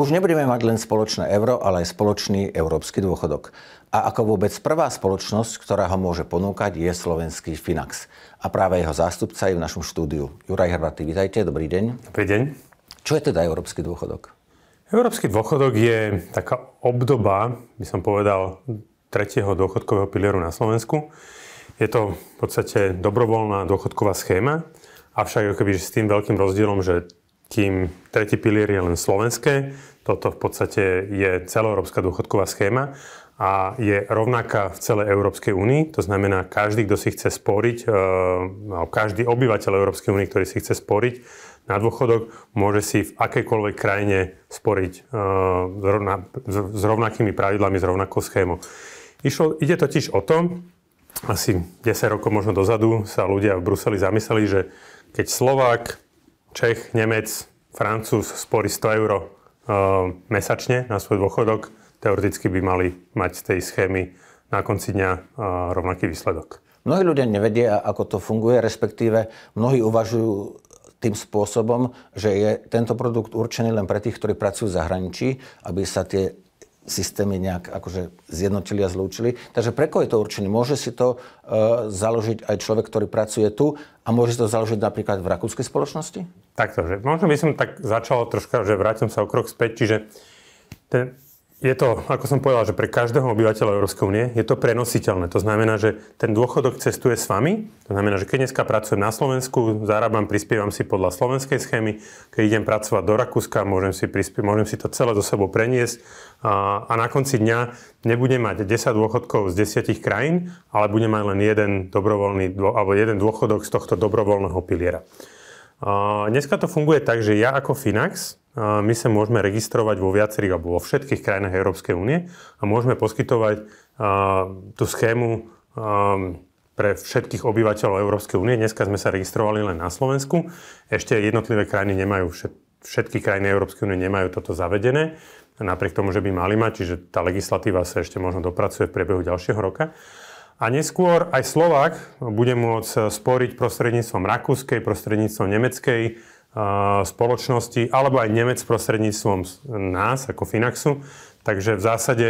Už nebudeme mať len spoločné euro, ale aj spoločný európsky dôchodok. A ako vôbec prvá spoločnosť, ktorá ho môže ponúkať, je slovenský Finax. A práve jeho zástupca je v našom štúdiu. Juraj Hrvaty, vítajte, dobrý deň. Dobrý deň. Čo je teda európsky dôchodok? Európsky dôchodok je taká obdoba, by som povedal, tretieho dôchodkového pilieru na Slovensku. Je to v podstate dobrovoľná dôchodková schéma, avšak s tým veľkým rozdielom, že kým tretí pilier je len slovenské. Toto v podstate je celoeurópska dôchodková schéma a je rovnaká v celej Európskej únii. To znamená, každý, kto si chce sporiť, eh, každý obyvateľ Európskej únie, ktorý si chce sporiť na dôchodok, môže si v akejkoľvek krajine sporiť eh, s rovnakými pravidlami, s rovnakou schémou. Išlo, ide totiž o to, asi 10 rokov možno dozadu sa ľudia v Bruseli zamysleli, že keď Slovák Čech, Nemec, Francúz sporí 100 eur eh, mesačne na svoj dôchodok, teoreticky by mali mať z tej schémy na konci dňa eh, rovnaký výsledok. Mnohí ľudia nevedia, ako to funguje, respektíve mnohí uvažujú tým spôsobom, že je tento produkt určený len pre tých, ktorí pracujú v zahraničí, aby sa tie systémy nejak akože zjednotili a zlúčili. Takže pre koho je to určené? Môže si to uh, založiť aj človek, ktorý pracuje tu a môže si to založiť napríklad v rakúskej spoločnosti? Takto, že možno by som tak začal troška, že vrátim sa o krok späť, čiže ten, je to, ako som povedal, že pre každého obyvateľa Európskej únie je to prenositeľné. To znamená, že ten dôchodok cestuje s vami. To znamená, že keď dneska pracujem na Slovensku, zarábam, prispievam si podľa slovenskej schémy. Keď idem pracovať do Rakúska, môžem si, prispie, môžem si to celé do sebou preniesť. A, a na konci dňa nebudem mať 10 dôchodkov z 10 krajín, ale budem mať len jeden dobrovoľný, alebo jeden dôchodok z tohto dobrovoľného piliera. A, dneska to funguje tak, že ja ako Finax, my sa môžeme registrovať vo viacerých alebo vo všetkých krajinách Európskej únie a môžeme poskytovať tú schému pre všetkých obyvateľov Európskej únie. Dneska sme sa registrovali len na Slovensku. Ešte jednotlivé krajiny nemajú, všetky krajiny Európskej únie nemajú toto zavedené, napriek tomu, že by mali mať, čiže tá legislatíva sa ešte možno dopracuje v priebehu ďalšieho roka. A neskôr aj Slovak bude môcť sporiť prostredníctvom rakúskej, prostredníctvom nemeckej, spoločnosti, alebo aj Nemec prostredníctvom nás, ako Finaxu. Takže v zásade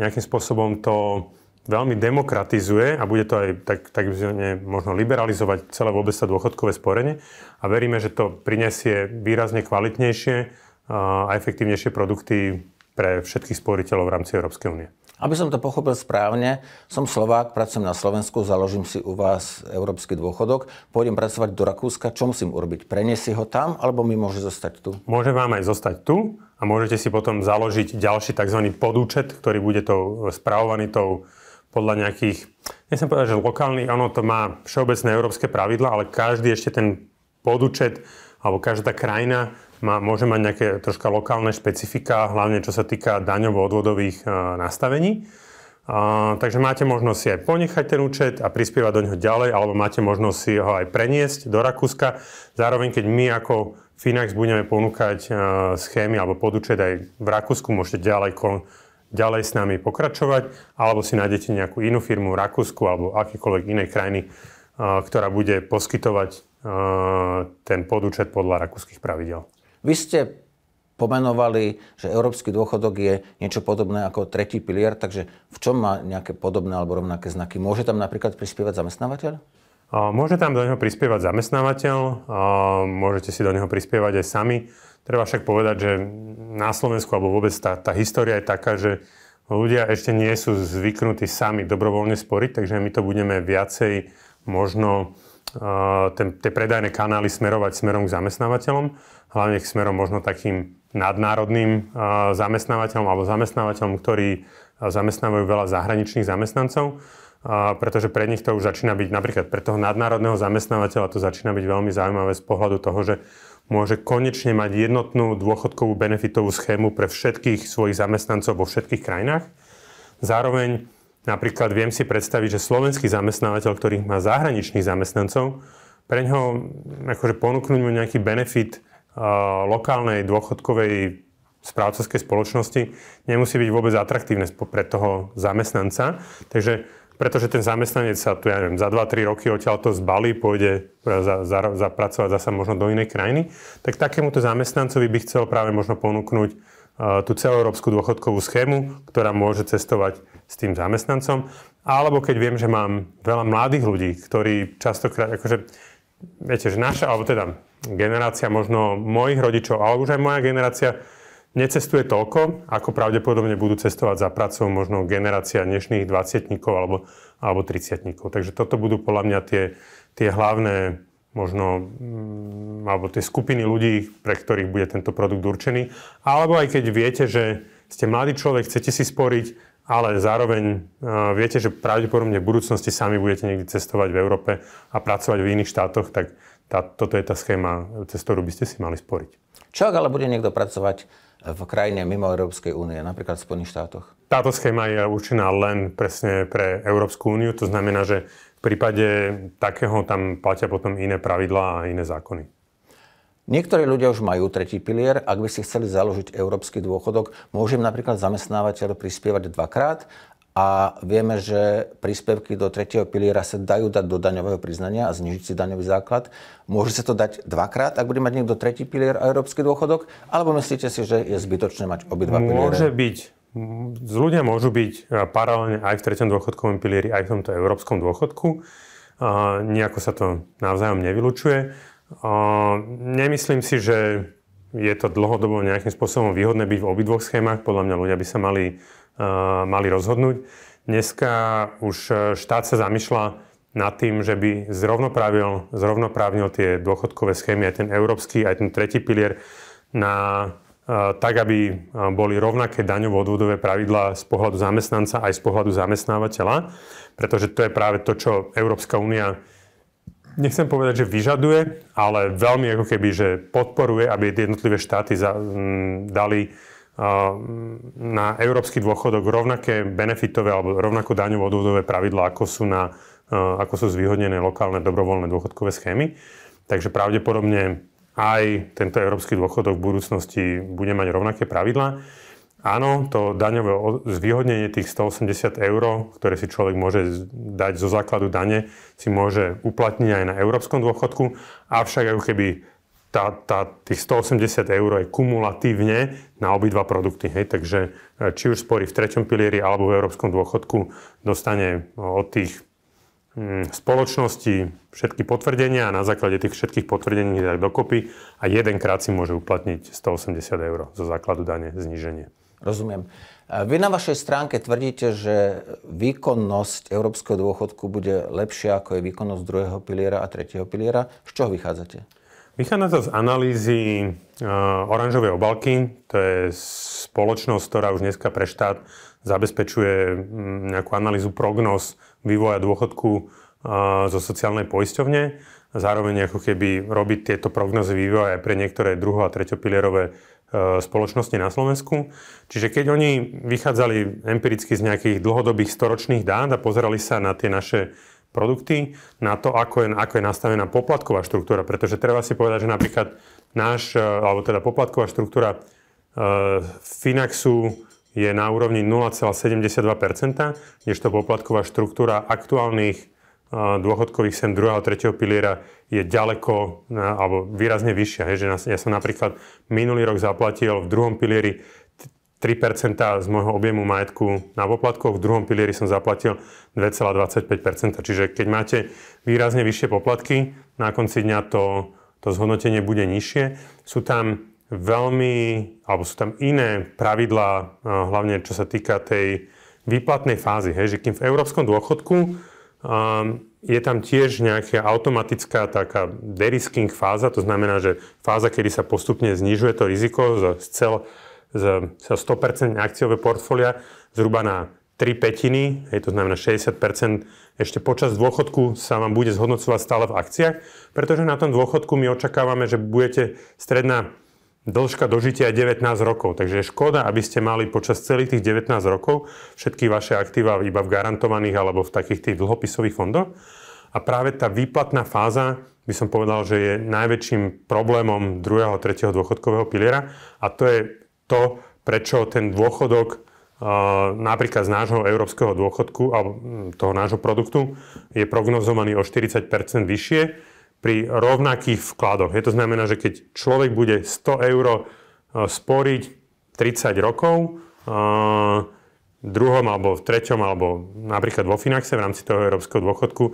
nejakým spôsobom to veľmi demokratizuje a bude to aj tak, tak možno liberalizovať celé vôbec sa dôchodkové sporenie a veríme, že to prinesie výrazne kvalitnejšie a efektívnejšie produkty pre všetkých sporiteľov v rámci Európskej únie. Aby som to pochopil správne, som Slovák, pracujem na Slovensku, založím si u vás európsky dôchodok, pôjdem pracovať do Rakúska, čo musím urobiť? Preniesi ho tam, alebo mi môže zostať tu? Môže vám aj zostať tu a môžete si potom založiť ďalší tzv. podúčet, ktorý bude tou, spravovaný tou podľa nejakých, nechcem povedať, že lokálny, ono to má všeobecné európske pravidla, ale každý ešte ten podúčet alebo každá krajina má, môže mať nejaké troška lokálne špecifika, hlavne čo sa týka daňovo-odvodových e, nastavení. A, takže máte možnosť si aj ponechať ten účet a prispievať do neho ďalej, alebo máte možnosť si ho aj preniesť do Rakúska. Zároveň, keď my ako Finax budeme ponúkať e, schémy alebo podúčet aj v Rakúsku, môžete ďalej kon- ďalej s nami pokračovať, alebo si nájdete nejakú inú firmu v Rakúsku alebo akýkoľvek inej krajiny, e, ktorá bude poskytovať ten podúčet podľa rakúskych pravidel. Vy ste pomenovali, že európsky dôchodok je niečo podobné ako tretí pilier, takže v čom má nejaké podobné alebo rovnaké znaky? Môže tam napríklad prispievať zamestnávateľ? Môže tam do neho prispievať zamestnávateľ, môžete si do neho prispievať aj sami. Treba však povedať, že na Slovensku alebo vôbec tá, tá história je taká, že ľudia ešte nie sú zvyknutí sami dobrovoľne sporiť, takže my to budeme viacej možno ten, tie predajné kanály smerovať smerom k zamestnávateľom hlavne smerom možno takým nadnárodným zamestnávateľom alebo zamestnávateľom, ktorí zamestnávajú veľa zahraničných zamestnancov, pretože pre nich to už začína byť, napríklad pre toho nadnárodného zamestnávateľa to začína byť veľmi zaujímavé z pohľadu toho, že môže konečne mať jednotnú dôchodkovú benefitovú schému pre všetkých svojich zamestnancov vo všetkých krajinách. Zároveň napríklad viem si predstaviť, že slovenský zamestnávateľ, ktorý má zahraničných zamestnancov, pre ňoho akože ponúknuť mu nejaký benefit lokálnej dôchodkovej správcovskej spoločnosti nemusí byť vôbec atraktívne pre toho zamestnanca. Takže pretože ten zamestnanec sa tu, ja neviem, za 2-3 roky odtiaľ to zbalí, pôjde za, za, zapracovať zasa možno do inej krajiny, tak takémuto zamestnancovi by chcel práve možno ponúknuť tú celoeurópsku dôchodkovú schému, ktorá môže cestovať s tým zamestnancom. Alebo keď viem, že mám veľa mladých ľudí, ktorí častokrát, akože viete, že naša, alebo teda generácia možno mojich rodičov, ale už aj moja generácia necestuje toľko, ako pravdepodobne budú cestovať za pracou možno generácia dnešných 20 alebo, alebo 30 Takže toto budú podľa mňa tie, tie hlavné možno, mm, alebo tie skupiny ľudí, pre ktorých bude tento produkt určený. Alebo aj keď viete, že ste mladý človek, chcete si sporiť, ale zároveň uh, viete, že pravdepodobne v budúcnosti sami budete niekde cestovať v Európe a pracovať v iných štátoch, tak tá, toto je tá schéma, cez ktorú by ste si mali sporiť. Čo ak ale bude niekto pracovať v krajine mimo Európskej únie, napríklad v Spojených štátoch? Táto schéma je určená len presne pre Európsku úniu, to znamená, že v prípade takého tam platia potom iné pravidlá a iné zákony. Niektorí ľudia už majú tretí pilier. Ak by si chceli založiť európsky dôchodok, môžem napríklad zamestnávateľ prispievať dvakrát a vieme, že príspevky do tretieho piliera sa dajú dať do daňového priznania a znižiť si daňový základ. Môže sa to dať dvakrát, ak bude mať niekto tretí pilier a európsky dôchodok? Alebo myslíte si, že je zbytočné mať obidva piliere? Môže byť. Z Ľudia môžu byť e, paralelne aj v tretom dôchodkovom pilieri, aj v tomto európskom dôchodku. A nejako sa to navzájom nevylučuje nemyslím si, že je to dlhodobo nejakým spôsobom výhodné byť v obidvoch schémach. Podľa mňa ľudia by sa mali, uh, mali rozhodnúť. Dneska už e, štát sa zamýšľa nad tým, že by zrovnoprávnil, zrovnoprávnil tie dôchodkové schémy, aj ten európsky, aj ten tretí pilier, na, uh, tak, aby e, boli rovnaké daňovo-odvodové pravidlá z pohľadu zamestnanca aj z pohľadu zamestnávateľa, pretože to je práve to, čo Európska únia nechcem povedať, že vyžaduje, ale veľmi ako keby, že podporuje, aby jednotlivé štáty za, m, mm, dali mm, na európsky dôchodok rovnaké benefitové alebo rovnako daňové odvodové pravidla, ako sú, na, ako sú zvýhodnené lokálne dobrovoľné dôchodkové schémy. Takže pravdepodobne aj tento európsky dôchodok v budúcnosti bude mať rovnaké pravidla. Áno, to daňové zvýhodnenie tých 180 eur, ktoré si človek môže dať zo základu dane, si môže uplatniť aj na európskom dôchodku, avšak ako keby tá, tá, tých 180 eur je kumulatívne na obidva produkty. Hej? Takže e, či už spory v treťom pilieri alebo v európskom dôchodku dostane e, od tých mm, spoločnosti všetky potvrdenia a na základe tých všetkých potvrdení tak dokopy a jedenkrát si môže uplatniť 180 eur zo základu dane zníženie. Rozumiem. Vy na vašej stránke tvrdíte, že výkonnosť európskeho dôchodku bude lepšia ako je výkonnosť druhého piliera a tretieho piliera. Z čoho vychádzate? Vychádza to z analýzy uh, oranžovej obalky. To je spoločnosť, ktorá už dneska pre štát zabezpečuje nejakú analýzu prognoz vývoja dôchodku uh, zo sociálnej poisťovne zároveň ako keby robiť tieto prognozy vývoja aj pre niektoré druho- a treťopilierové e, spoločnosti na Slovensku. Čiže keď oni vychádzali empiricky z nejakých dlhodobých storočných dát a pozerali sa na tie naše produkty, na to, ako je, ako je nastavená poplatková štruktúra, pretože treba si povedať, že napríklad náš, e, alebo teda poplatková štruktúra e, Finaxu je na úrovni 0,72%, kdežto poplatková štruktúra aktuálnych dôchodkových sem druhého, tretieho piliera je ďaleko e, alebo výrazne vyššia. Hej, že ja som napríklad minulý rok zaplatil v druhom pilieri 3% z môjho objemu majetku na poplatkoch, v druhom pilieri som zaplatil 2,25%. Čiže keď máte výrazne vyššie poplatky, na konci dňa to, to zhodnotenie bude nižšie. Sú tam veľmi, alebo sú tam iné pravidlá, e, hlavne čo sa týka tej výplatnej fázy. Hej, že kým v európskom dôchodku je tam tiež nejaká automatická taká derisking fáza, to znamená, že fáza, kedy sa postupne znižuje to riziko z, cel, z, z 100% akciové portfólia zhruba na 3 petiny, hej, to znamená 60 ešte počas dôchodku sa vám bude zhodnocovať stále v akciách, pretože na tom dôchodku my očakávame, že budete stredná Dĺžka dožitia je 19 rokov, takže je škoda, aby ste mali počas celých tých 19 rokov všetky vaše aktíva iba v garantovaných alebo v takých tých dlhopisových fondoch. A práve tá výplatná fáza by som povedal, že je najväčším problémom druhého a tretieho dôchodkového piliera a to je to, prečo ten dôchodok napríklad z nášho európskeho dôchodku alebo hm, toho nášho produktu je prognozovaný o 40 vyššie pri rovnakých vkladoch. Je to znamená, že keď človek bude 100 eur e, sporiť 30 rokov, e, druhom alebo v treťom alebo napríklad vo Finaxe v rámci toho európskeho dôchodku,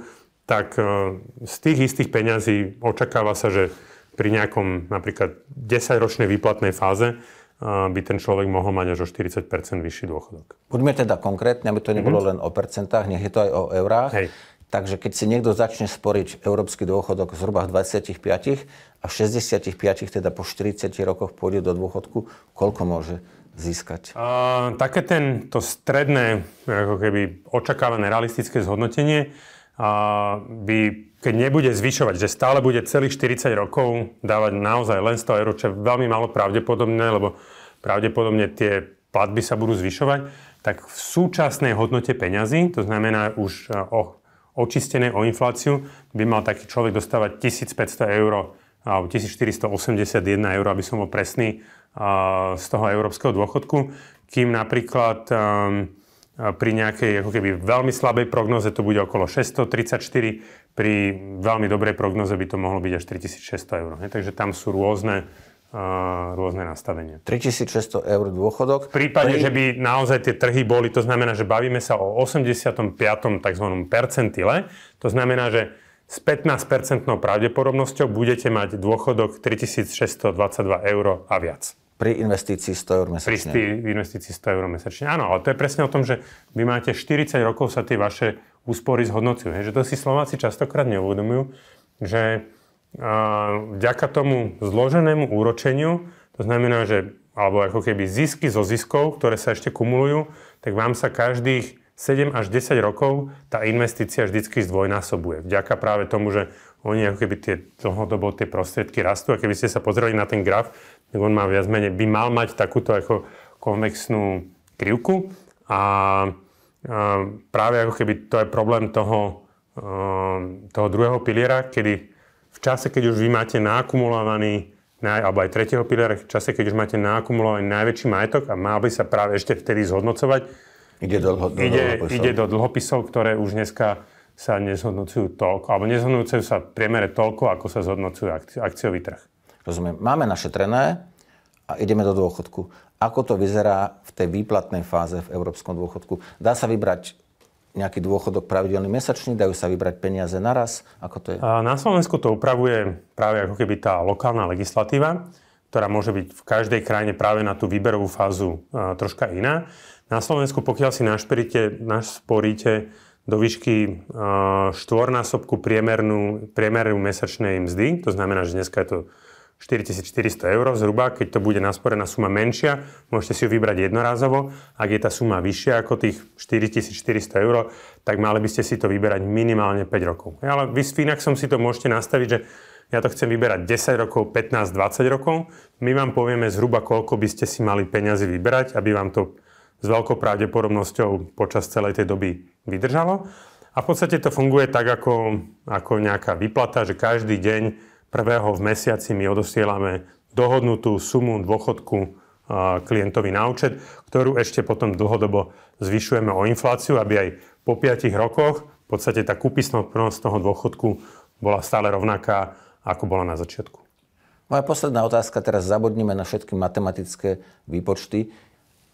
tak e, z tých istých peňazí očakáva sa, že pri nejakom napríklad 10-ročnej výplatnej fáze by ten človek mohol mať až o 40 vyšší dôchodok. Poďme teda konkrétne, aby to nebolo mm-hmm. len o percentách, nech je to aj o eurách. Hej. Takže keď si niekto začne sporiť európsky dôchodok zhruba 25 a 65, teda po 40 rokoch pôjde do dôchodku, koľko môže získať? A, také tento stredné, ako keby očakávané realistické zhodnotenie a, by, keď nebude zvyšovať, že stále bude celých 40 rokov dávať naozaj len 100 eur, čo je veľmi malo pravdepodobné, lebo pravdepodobne tie platby sa budú zvyšovať, tak v súčasnej hodnote peňazí, to znamená už o očistené o infláciu, by mal taký človek dostávať 1500 eur alebo 1481 eur, aby som bol presný, z toho európskeho dôchodku, kým napríklad ehm, pri nejakej ako keby veľmi slabej prognoze to bude okolo 634, pri veľmi dobrej prognoze by to mohlo byť až 3600 eur. Takže tam sú rôzne rôzne nastavenia. 3600 eur dôchodok. V prípade, pri... že by naozaj tie trhy boli, to znamená, že bavíme sa o 85. tzv. percentile. To znamená, že s 15 pravdepodobnosťou budete mať dôchodok 3622 eur a viac. Pri investícii 100 eur mesačne. Pri investícii 100 eur mesačne. Áno, ale to je presne o tom, že vy máte 40 rokov sa tie vaše úspory zhodnocujú. Že to si Slováci častokrát neuvedomujú, že vďaka tomu zloženému úročeniu, to znamená, že alebo ako keby zisky zo ziskov, ktoré sa ešte kumulujú, tak vám sa každých 7 až 10 rokov tá investícia vždycky zdvojnásobuje. Vďaka práve tomu, že oni ako keby tie dlhodobo tie prostriedky rastú a keby ste sa pozreli na ten graf, tak on má viac menej, by mal mať takúto ako konvexnú krivku a, a práve ako keby to je problém toho, ehm, toho druhého piliera, kedy v čase, keď už vy máte naakumulovaný, alebo aj tretieho piliera, v čase, keď už máte naakumulovaný najväčší majetok a mal by sa práve ešte vtedy zhodnocovať, ide do, dlho, do, ide, ide do dlhopisov, ktoré už dneska sa nezhodnocujú toľko, alebo nezhodnocujú sa v priemere toľko, ako sa zhodnocujú akci- akciový trh. Rozumiem. Máme našetrené a ideme do dôchodku. Ako to vyzerá v tej výplatnej fáze v európskom dôchodku? Dá sa vybrať nejaký dôchodok pravidelný mesačný, dajú sa vybrať peniaze naraz? Ako to je? Na Slovensku to upravuje práve ako keby tá lokálna legislatíva, ktorá môže byť v každej krajine práve na tú výberovú fázu troška iná. Na Slovensku, pokiaľ si našporíte, našporíte do výšky štvornásobku priemernú, priemernú mesačnej mzdy, to znamená, že dneska je to 4400 eur zhruba, keď to bude nasporená suma menšia, môžete si ju vybrať jednorázovo. Ak je tá suma vyššia ako tých 4400 eur, tak mali by ste si to vyberať minimálne 5 rokov. Ale vy s Finaxom si to môžete nastaviť, že ja to chcem vyberať 10 rokov, 15, 20 rokov. My vám povieme zhruba, koľko by ste si mali peňazí vyberať, aby vám to s veľkou pravdepodobnosťou počas celej tej doby vydržalo. A v podstate to funguje tak, ako, ako nejaká výplata, že každý deň prvého v mesiaci my odosielame dohodnutú sumu dôchodku klientovi na účet, ktorú ešte potom dlhodobo zvyšujeme o infláciu, aby aj po 5 rokoch v podstate tá kúpisnosť toho dôchodku bola stále rovnaká, ako bola na začiatku. Moja posledná otázka, teraz zabudnime na všetky matematické výpočty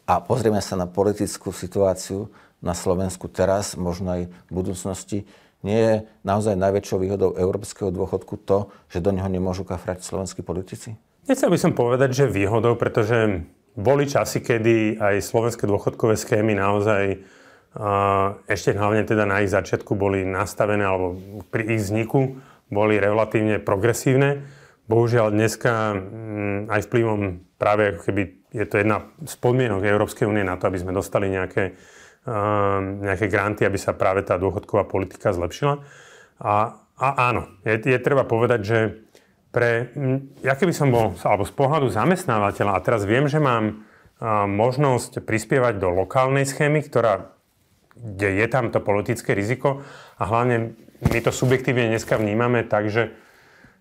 a pozrieme sa na politickú situáciu na Slovensku teraz, možno aj v budúcnosti. Nie je naozaj najväčšou výhodou európskeho dôchodku to, že do neho nemôžu kafrať slovenskí politici? Nechcel by som povedať, že výhodou, pretože boli časy, kedy aj slovenské dôchodkové schémy naozaj ešte hlavne teda na ich začiatku boli nastavené, alebo pri ich vzniku boli relatívne progresívne. Bohužiaľ dneska mm, aj vplyvom práve ako keby je to jedna z podmienok Európskej únie na to, aby sme dostali nejaké Ehm, nejaké granty, aby sa práve tá dôchodková politika zlepšila. A, a áno, je, je treba povedať, že pre, ja keby som bol, alebo z pohľadu zamestnávateľa, a teraz viem, že mám a, možnosť prispievať do lokálnej schémy, ktorá, kde je tam to politické riziko a hlavne my to subjektívne dneska vnímame tak, že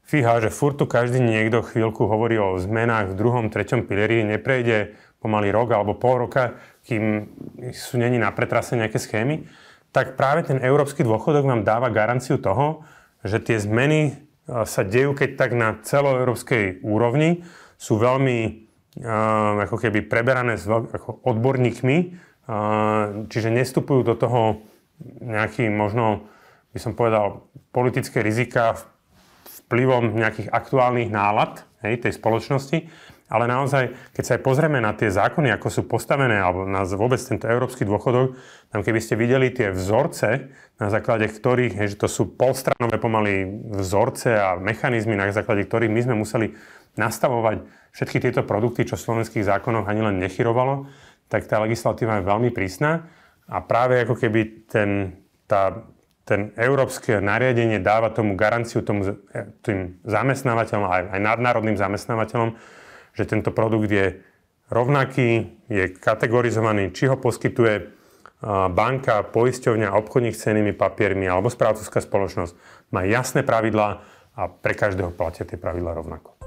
fíha, že furt tu každý niekto chvíľku hovorí o zmenách v druhom, treťom pilieri, neprejde pomaly rok alebo pol roka, kým sú není na pretrase nejaké schémy, tak práve ten európsky dôchodok nám dáva garanciu toho, že tie zmeny e, sa dejú keď tak na celoeurópskej úrovni, sú veľmi uh, ako keby preberané s ako odborníkmi, uh, čiže nestupujú do toho nejaký možno, by som povedal, politické rizika vplyvom nejakých aktuálnych nálad hej, tej spoločnosti, ale naozaj, keď sa aj pozrieme na tie zákony, ako sú postavené, alebo na vôbec tento európsky dôchodok, tam keby ste videli tie vzorce, na základe ktorých, hej, že to sú polstranové pomaly vzorce a mechanizmy, na základe ktorých my sme museli nastavovať všetky tieto produkty, čo v slovenských zákonoch ani len nechyrovalo, tak tá legislatíva je veľmi prísna a práve ako keby ten, tá, ten európske nariadenie dáva tomu garanciu tomu, e, tým zamestnávateľom, aj, aj nadnárodným zamestnávateľom, že tento produkt je rovnaký, je kategorizovaný, či ho poskytuje banka, poisťovňa, obchodník s cenými papiermi alebo správcovská spoločnosť. Má jasné pravidlá a pre každého platia tie pravidlá rovnako.